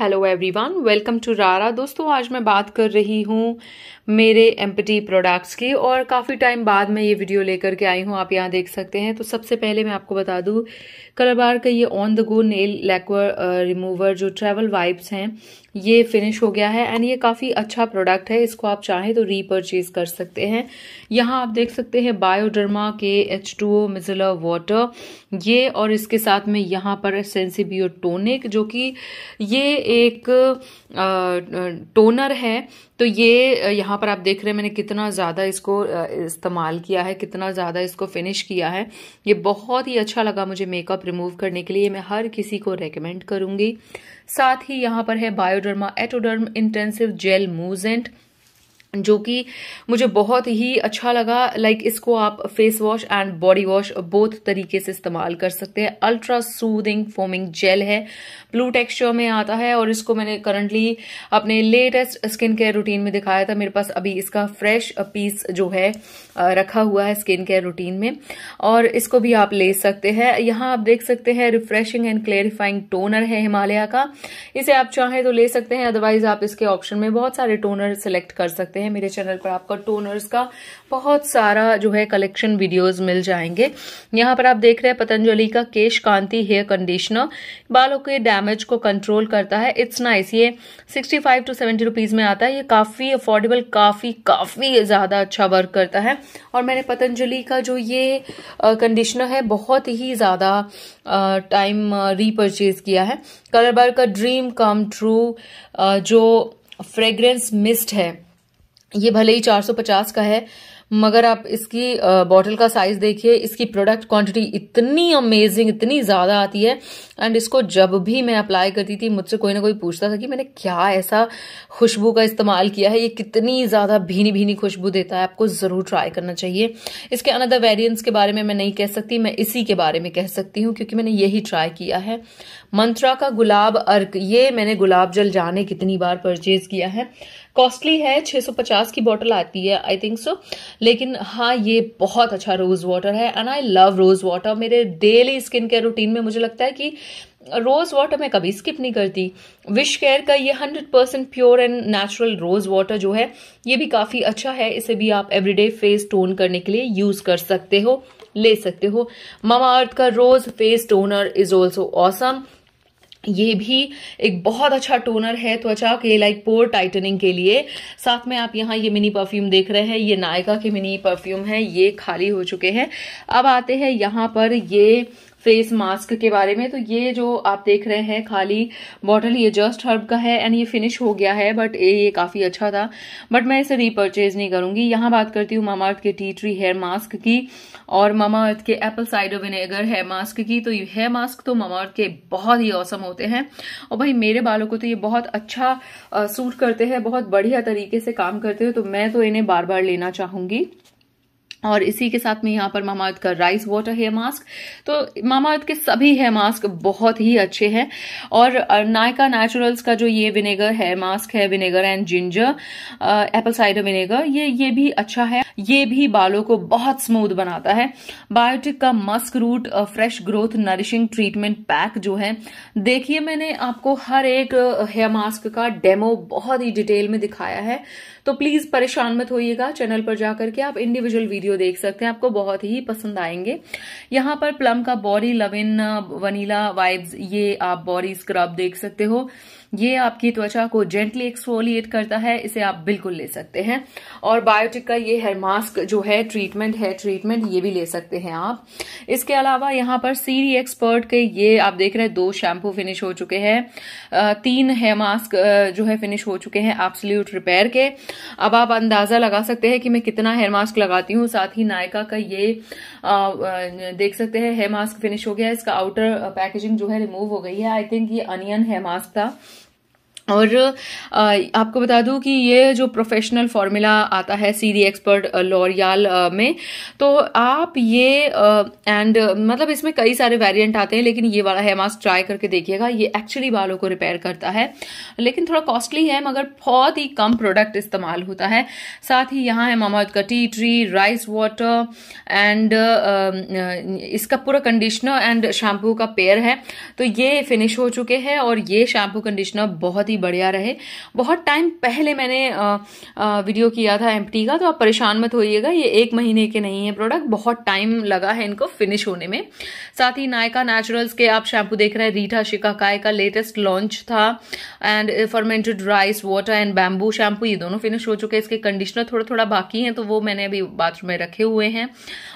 Hello everyone welcome to रारा दोस्तों आज मैं बात कर रही हूँ मेरे एम्पटी प्रोडक्ट्स की और काफ़ी टाइम बाद में ये वीडियो लेकर के आई हूँ आप यहाँ देख सकते हैं तो सबसे पहले मैं आपको बता दूँ कलर बार का ये on the go nail lacquer remover जो ट्रैवल वाइप्स हैं ये फिनिश हो गया है एंड ये काफ़ी अच्छा प्रोडक्ट है इसको आप चाहें तो रीपरचेज कर सकते हैं यहाँ आप देख सकते हैं बायोडर्मा के H two O micellar water ये और इसके साथ में यहाँ पर सेंसीबियो टोनिक जो कि ये एक टोनर है तो ये यहाँ पर आप देख रहे हैं मैंने कितना ज़्यादा इसको इस्तेमाल किया है कितना ज़्यादा इसको फिनिश किया है ये बहुत ही अच्छा लगा मुझे मेकअप रिमूव करने के लिए मैं हर किसी को रेकमेंड करूँगी साथ ही यहाँ पर है Bioderma Atoderm intensive gel moussant जो कि मुझे बहुत ही अच्छा लगा लाइक like, इसको आप face wash and body wash both तरीके से इस्तेमाल कर सकते हैं अल्ट्रा सूदिंग फोमिंग जेल है ब्लू टेक्सचर में आता है और इसको मैंने करंटली अपने लेटेस्ट स्किन केयर रूटीन में दिखाया था मेरे पास अभी इसका फ्रेश पीस जो है रखा हुआ है स्किन केयर रूटीन में और इसको भी आप ले सकते हैं यहाँ आप देख सकते हैं रिफ्रेशिंग एंड क्लेरिफाइंग टोनर है हिमालय का इसे आप चाहें तो ले सकते हैं अदरवाइज आप इसके ऑप्शन में बहुत सारे टोनर सेलेक्ट कर सकते हैं सकते हैं मेरे चैनल पर आपका टोनर्स का बहुत सारा जो है कलेक्शन वीडियोस मिल जाएंगे यहाँ पर आप देख रहे हैं पतंजलि का केश कांति हेयर कंडीशनर बालों के डैमेज को कंट्रोल करता है इट्स नाइस ये sixty five to seventy rupees में आता है ये काफ़ी अफोर्डेबल काफ़ी काफ़ी ज़्यादा अच्छा वर्क करता है और मैंने पतंजलि का जो ये कंडीशनर है बहुत ही ज़्यादा टाइम रीपरचेज किया है कलर बार का ड्रीम कम ट्रू जो फ्रेग्रेंस मिस्ट है ये भले ही 450 का है मगर आप इसकी बॉटल का साइज देखिए इसकी प्रोडक्ट क्वांटिटी इतनी अमेजिंग इतनी ज़्यादा आती है एंड इसको जब भी मैं अप्लाई करती थी मुझसे कोई ना कोई पूछता था कि मैंने क्या ऐसा खुशबू का इस्तेमाल किया है ये कितनी ज़्यादा भीनी भीनी खुशबू देता है आपको ज़रूर ट्राई करना चाहिए इसके अनदर वेरियंट्स के बारे में मैं नहीं कह सकती मैं इसी के बारे में कह सकती हूँ क्योंकि मैंने यही ट्राई किया है मंत्रा का गुलाब अर्क ये मैंने गुलाब जल जाने कितनी बार परचेज किया है कॉस्टली है 650 की बॉटल आती है आई थिंक सो लेकिन हाँ ये बहुत अच्छा रोज़ वाटर है and I love rose water मेरे डेली स्किन केयर रूटीन में मुझे लगता है कि रोज़ वाटर मैं कभी स्किप नहीं करती विश केयर का ये hundred percent pure and natural rose water जो है ये भी काफ़ी अच्छा है इसे भी आप एवरीडे फेस टोन करने के लिए यूज़ कर सकते हो ले सकते हो मामा अर्थ का rose face toner is also awesome awesome. ये भी एक बहुत अच्छा टोनर है त्वचा के लाइक पोर टाइटनिंग के लिए साथ में आप यहाँ ये मिनी परफ्यूम देख रहे हैं ये नायका के मिनी परफ्यूम है ये खाली हो चुके हैं अब आते हैं यहाँ पर ये फेस मास्क के बारे में तो ये जो आप देख रहे हैं खाली बॉटल ये जस्ट हर्ब का है एंड ये फिनिश हो गया है बट ये काफ़ी अच्छा था बट मैं इसे रिपर्चेज नहीं करूंगी यहाँ बात करती हूँ मामा अर्थ के टी ट्री हेयर मास्क की और मामा अर्थ के apple cider vinegar hair mask की तो हेयर मास्क तो मामा अर्थ के बहुत ही औसम होते हैं और भाई मेरे बालों को तो ये बहुत अच्छा सूट करते हैं बहुत बढ़िया तरीके से काम करते हैं तो मैं तो इन्हें बार बार लेना चाहूंगी और इसी के साथ में यहाँ पर मामा का राइस वाटर हेयर मास्क तो मामा के सभी हेयर मास्क बहुत ही अच्छे हैं और नायका नेचुरल्स का जो ये विनेगर है मास्क है vinegar and ginger apple cider vinegar ये ये भी अच्छा है ये भी बालों को बहुत स्मूथ बनाता है बायोटिक का musk root fresh growth nourishing treatment pack जो है देखिए मैंने आपको हर एक हेयर मास्क का डेमो बहुत ही डिटेल में दिखाया है तो प्लीज परेशान मत होइएगा चैनल पर जाकर के आप इंडिविजुअल वीडियो देख सकते हैं आपको बहुत ही पसंद आएंगे यहां पर प्लम का बॉरी लविन वनीला वाइब्स ये आप बॉरी स्क्रब देख सकते हो ये आपकी त्वचा को जेंटली एक्सफोलिएट करता है इसे आप बिल्कुल ले सकते हैं और बायोटिक का ये हेयर मास्क जो है ट्रीटमेंट है ट्रीटमेंट ये भी ले सकते हैं आप इसके अलावा यहाँ पर सीरी एक्सपर्ट के ये आप देख रहे हैं दो शैम्पू फिनिश हो चुके हैं तीन हेयर मास्क जो है फिनिश हो चुके हैं एब्सोल्यूट रिपेयर के अब आप अंदाजा लगा सकते हैं कि मैं कितना हेयर मास्क लगाती हूँ साथ ही नायका का ये देख सकते हैं हेयर मास्क फिनिश हो गया इसका आउटर पैकेजिंग जो है रिमूव हो गई है आई थिंक ये अनियन हेयर मास्क था और आपको बता दूं कि ये जो प्रोफेशनल फार्मूला आता है सीधी एक्सपर्ट लॉरियाल में तो आप ये एंड मतलब इसमें कई सारे वेरिएंट आते हैं लेकिन ये वाला है मास्क ट्राई करके देखिएगा ये एक्चुअली बालों को रिपेयर करता है लेकिन थोड़ा कॉस्टली है मगर बहुत ही कम प्रोडक्ट इस्तेमाल होता है साथ ही यहाँ है मामाद का tea tree rice water and इसका पूरा कंडीशनर एंड शैम्पू का पेयर है तो ये फिनिश हो चुके हैं और ये शैम्पू कंडीशनर बहुत ही बढ़िया रहे बहुत टाइम पहले मैंने वीडियो किया था एम का तो आप परेशान मत होइएगा ये एक महीने के नहीं है प्रोडक्ट बहुत टाइम लगा है इनको फिनिश होने में साथ ही नायका नेचुरल्स के आप शैम्पू देख रहे हैं रीठा शिकाकाय का लेटेस्ट लॉन्च था and fermented rice water and bamboo shampoo ये दोनों फिनिश हो चुके हैं इसके कंडीशनर थोड़ा थोड़ा बाकी हैं तो वो मैंने अभी बाथरूम में रखे हुए हैं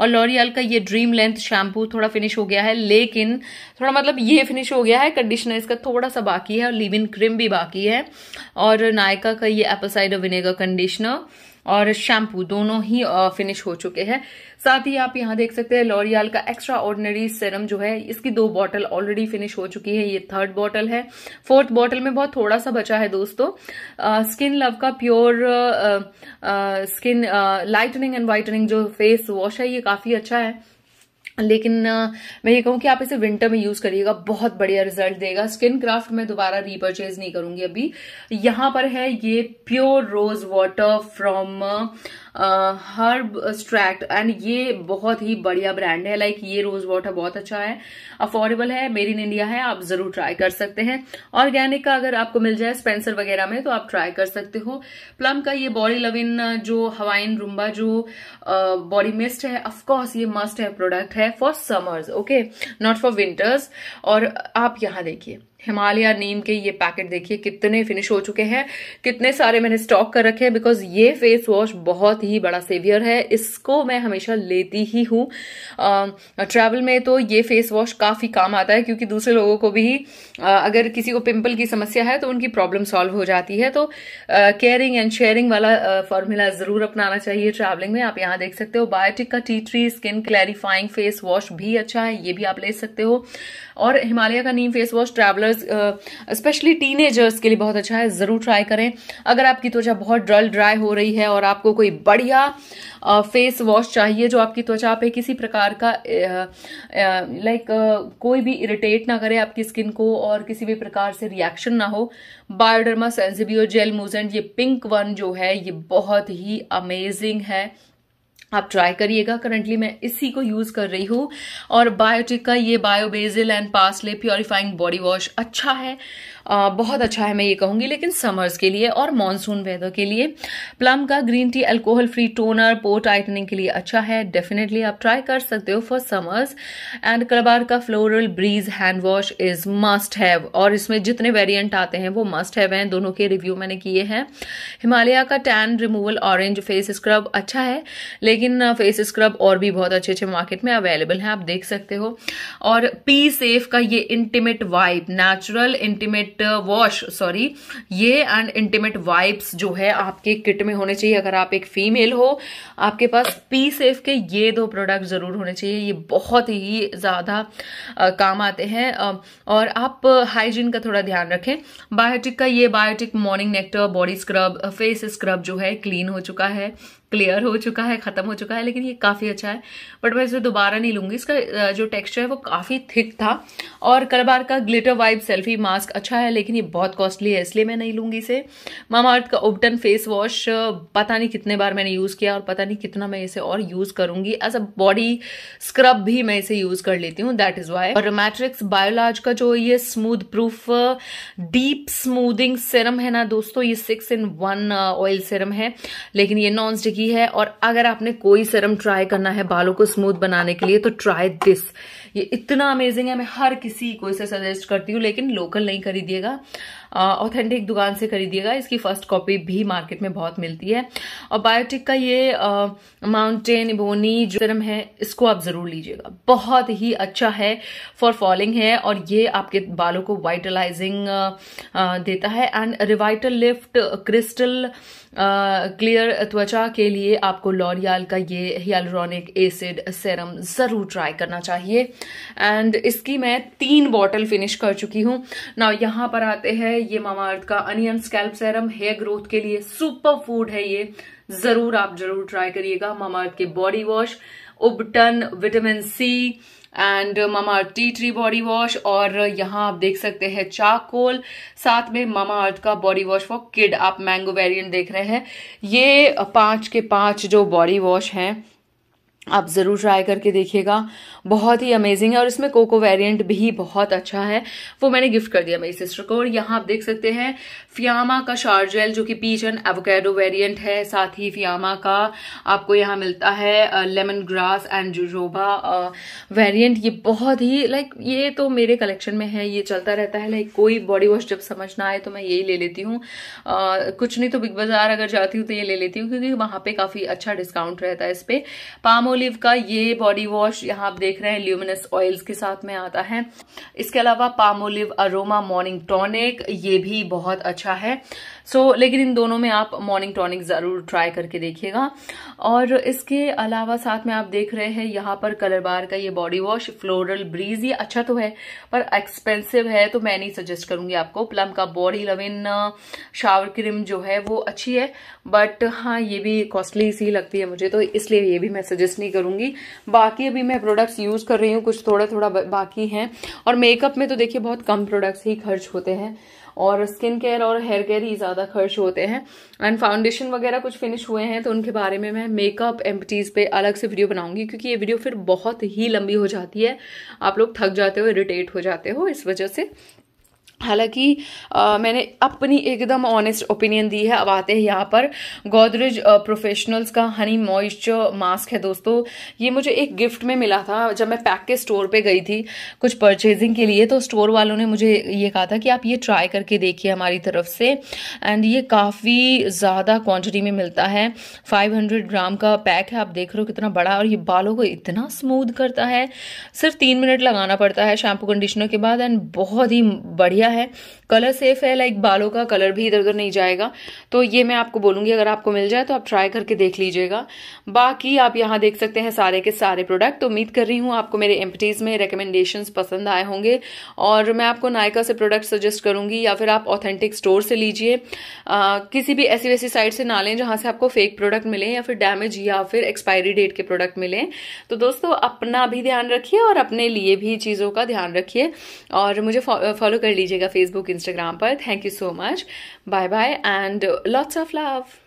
और लॉरियल का ये ड्रीम लेंथ शैम्पू थोड़ा फिनिश हो गया है लेकिन थोड़ा मतलब ये फिनिश हो गया है कंडीशनर इसका थोड़ा सा बाकी है और लिव इन क्रीम भी बाकी है और नायका का ये एप्पल साइडर विनेगर कंडीशनर और शैम्पू दोनों ही फिनिश हो चुके हैं साथ ही आप यहाँ देख सकते हैं लॉरियाल का एक्स्ट्रा ऑर्डनरी सेरम जो है इसकी दो बॉटल ऑलरेडी फिनिश हो चुकी है ये थर्ड बॉटल है फोर्थ बॉटल में बहुत थोड़ा सा बचा है दोस्तों स्किन लव का pure skin lightening and whitening जो फेस वॉश है ये काफी अच्छा है लेकिन मैं ये कहूँ कि आप इसे विंटर में यूज करिएगा बहुत बढ़िया रिजल्ट देगा स्किन क्राफ्ट में दोबारा रीपरचेज नहीं करूंगी अभी यहां पर है ये pure rose water from herb extract and ये बहुत ही बढ़िया ब्रांड है लाइक ये रोज वाटर बहुत अच्छा है अफोर्डेबल है मेड इन इंडिया है आप जरूर ट्राई कर सकते हैं ऑर्गेनिक का अगर आपको मिल जाए स्पेंसर वगैरह में तो आप ट्राई कर सकते हो प्लम का ये बॉडी लविन जो हवाइन रूम्बा जो बॉडी मिस्ट है अफकोर्स ये मस्ट है प्रोडक्ट है for summers okay not for winters और आप यहां देखिए हिमालय नीम के ये पैकेट देखिए कितने फिनिश हो चुके हैं कितने सारे मैंने स्टॉक कर रखे हैं बिकॉज ये फेस वॉश बहुत ही बड़ा सेवियर है इसको मैं हमेशा लेती ही हूँ ट्रैवल में तो ये फेस वॉश काफ़ी काम आता है क्योंकि दूसरे लोगों को भी आ, अगर किसी को पिंपल की समस्या है तो उनकी प्रॉब्लम सॉल्व हो जाती है तो केयरिंग एंड शेयरिंग वाला फॉर्मूला ज़रूर अपनाना चाहिए ट्रैवलिंग में आप यहाँ देख सकते हो बायोटिक का tea tree skin clarifying face wash भी अच्छा है ये भी आप ले सकते हो और हिमालय का neem face wash travellers teenagers specially teenagers के लिए बहुत अच्छा है ज़रूर ट्राई करें अगर आपकी त्वचा बहुत डल ड्राई हो रही है और आपको कोई बढ़िया फेस uh, वॉश चाहिए जो आपकी त्वचा पे किसी प्रकार का लाइक uh, uh, कोई भी इरिटेट ना करे आपकी स्किन को और किसी भी प्रकार से रिएक्शन ना हो बायोडर्मा सेंसिबियो जेल मूजेंट ये पिंक वन जो है ये बहुत ही अमेजिंग है आप ट्राई करिएगा करंटली मैं इसी को यूज़ कर रही हूँ और बायोटिक का ये bio basil and parsley purifying body wash अच्छा है बहुत अच्छा है मैं ये कहूँगी लेकिन समर्स के लिए और मानसून वेदर के लिए प्लम का green tea alcohol free toner pore tightening के लिए अच्छा है डेफिनेटली आप ट्राई कर सकते हो फॉर समर्स एंड कलबार का floral breeze hand wash is must have और इसमें जितने वेरियंट आते हैं वो मस्ट हैव हैं दोनों के रिव्यू मैंने किए हैं हिमालय का tan removal orange face scrub अच्छा है लेकिन फेस स्क्रब और भी बहुत अच्छे अच्छे मार्केट में अवेलेबल हैं आप देख सकते हो और पी सेफ का ये intimate wipe natural intimate intimate wash sorry ये एंड इंटीमेट वाइप्स जो है आपके किट में होने चाहिए अगर आप एक फीमेल हो आपके पास पी सेफ के ये दो प्रोडक्ट ज़रूर होने चाहिए ये बहुत ही ज़्यादा uh, काम आते हैं um, और आप हाइजीन uh, का थोड़ा ध्यान रखें बायोटिक का ये Biotique morning nectar body scrub face scrub जो है क्लीन हो चुका है क्लियर हो चुका है ख़त्म हो चुका है लेकिन ये काफ़ी अच्छा है बट मैं इसे दोबारा नहीं लूंगी इसका जो टेक्सचर है वो काफ़ी थिक था और कलबार का ग्लिटर वाइब सेल्फी मास्क अच्छा है लेकिन ये बहुत कॉस्टली है इसलिए मैं नहीं लूंगी इसे मामाअर्थ का ओपटन फेस वॉश पता नहीं कितने बार मैंने यूज़ किया और पता नहीं कितना मैं इसे और यूज़ करूंगी एज अ बॉडी स्क्रब भी मैं इसे यूज़ कर लेती हूँ दैट इज़ वाई और मैट्रिक्स बायोलॉज का जो ये smooth proof deep smoothing serum है ना दोस्तों ये six in one oil serum है लेकिन ये नॉन स्टिक की है और अगर आपने कोई सरम ट्राई करना है बालों को स्मूथ बनाने के लिए तो ट्राई दिस ये इतना अमेजिंग है मैं हर किसी को इसे सजेस्ट करती हूँ लेकिन लोकल नहीं खरीदिएगा ऑथेंटिक दुकान से खरीदिएगा इसकी फर्स्ट कॉपी भी मार्केट में बहुत मिलती है और बायोटिक का ये माउंटेन इबोनी जो सिरम है इसको आप ज़रूर लीजिएगा बहुत ही अच्छा है फॉर फॉलिंग है और ये आपके बालों को वाइटलाइजिंग देता है and Revitalift crystal clear त्वचा के लिए आपको लॉरियाल का ये हियालोनिक एसिड सेरम ज़रूर ट्राई करना चाहिए एंड इसकी मैं तीन बॉटल फिनिश कर चुकी हूँ नाउ यहां पर आते हैं है ये मामाअर्थ का onion scalp serum hair growth के लिए सुपर फूड है ये जरूर आप जरूर ट्राई करिएगा अर्थ के body wash ubtan vitamin C and Mamaearth tea tree body wash और यहाँ आप देख सकते हैं चाकोल साथ में मामा अर्थ का बॉडी वॉश फॉर किड आप मैंगो वेरियंट देख रहे हैं ये पांच के पांच जो बॉडी वॉश हैं आप ज़रूर ट्राई करके देखिएगा बहुत ही अमेजिंग है और इसमें कोको वेरिएंट भी बहुत अच्छा है वो मैंने गिफ्ट कर दिया मेरी सिस्टर को और यहाँ आप देख सकते हैं फियामा का शार्जेल जो कि पीच एंड एवोकेडो वेरिएंट है साथ ही फियामा का आपको यहाँ मिलता है lemon grass and jojoba variant ये बहुत ही लाइक ये तो मेरे कलेक्शन में है ये चलता रहता है लाइक कोई बॉडी वॉश जब समझ ना आए तो मैं यही ले लेती हूँ कुछ नहीं तो बिग बाज़ार अगर जाती हूँ तो ये ले लेती हूँ क्योंकि वहाँ पर काफ़ी अच्छा डिस्काउंट रहता है इस पर पामो ओलिव का ये बॉडी वॉश यहाँ आप देख रहे हैं ल्यूमिनस ऑयल्स के साथ में आता है इसके अलावा पामोलिव अरोमा मॉर्निंग टॉनिक ये भी बहुत अच्छा है सो so, लेकिन इन दोनों में आप मॉर्निंग टॉनिक ज़रूर ट्राई करके देखिएगा और इसके अलावा साथ में आप देख रहे हैं यहाँ पर कलर बार का ये बॉडी वॉश फ्लोरल ब्रीज ये अच्छा तो है पर एक्सपेंसिव है तो मैं नहीं सजेस्ट करूंगी आपको प्लम का बॉडी लविन शावर क्रीम जो है वो अच्छी है बट हाँ ये भी कॉस्टली सी लगती है मुझे तो इसलिए ये भी मैं सजेस्ट नहीं करूँगी बाकी अभी मैं प्रोडक्ट्स यूज़ कर रही हूँ कुछ थोड़ा थोड़ा बाकी हैं और मेकअप में तो देखिए बहुत कम प्रोडक्ट्स ही खर्च होते हैं और स्किन केयर और हेयर केयर ही ज़्यादा खर्च होते हैं एंड फाउंडेशन वगैरह कुछ फिनिश हुए हैं तो उनके बारे में मैं मेकअप एम्पटीज़ पे अलग से वीडियो बनाऊंगी क्योंकि ये वीडियो फिर बहुत ही लंबी हो जाती है आप लोग थक जाते हो इरिटेट हो जाते हो इस वजह से हालांकि मैंने अपनी एकदम ऑनेस्ट ओपिनियन दी है अब आते हैं यहाँ पर गोदरेज प्रोफेशनल्स का हनी मॉइस्चर मास्क है दोस्तों ये मुझे एक गिफ्ट में मिला था जब मैं पैक के स्टोर पे गई थी कुछ परचेजिंग के लिए तो स्टोर वालों ने मुझे ये कहा था कि आप ये ट्राई करके देखिए हमारी तरफ से एंड ये काफ़ी ज़्यादा क्वान्टिटी में मिलता है फाइव ग्राम का पैक है आप देख रहे हो कितना बड़ा और ये बालों को इतना स्मूद करता है सिर्फ तीन मिनट लगाना पड़ता है शैम्पू कंडीशनर के बाद एंड बहुत ही बढ़िया बढ़िया है कलर सेफ है लाइक बालों का कलर भी इधर उधर नहीं जाएगा तो ये मैं आपको बोलूंगी अगर आपको मिल जाए तो आप ट्राई करके देख लीजिएगा बाकी आप यहाँ देख सकते हैं सारे के सारे प्रोडक्ट तो उम्मीद कर रही हूँ आपको मेरे एम्पटीज़ में रिकमेंडेशन पसंद आए होंगे और मैं आपको नायका से प्रोडक्ट सजेस्ट करूंगी या फिर आप ऑथेंटिक स्टोर से लीजिए किसी भी ऐसी वैसी साइट से ना लें जहाँ से आपको फेक प्रोडक्ट मिले या फिर डैमेज या फिर एक्सपायरी डेट के प्रोडक्ट मिले तो दोस्तों अपना भी ध्यान रखिए और अपने लिए भी चीज़ों का ध्यान रखिए और मुझे फॉलो कर लीजिए भेजिएगा फेसबुक इंस्टाग्राम पर thank you so much bye bye and lots of love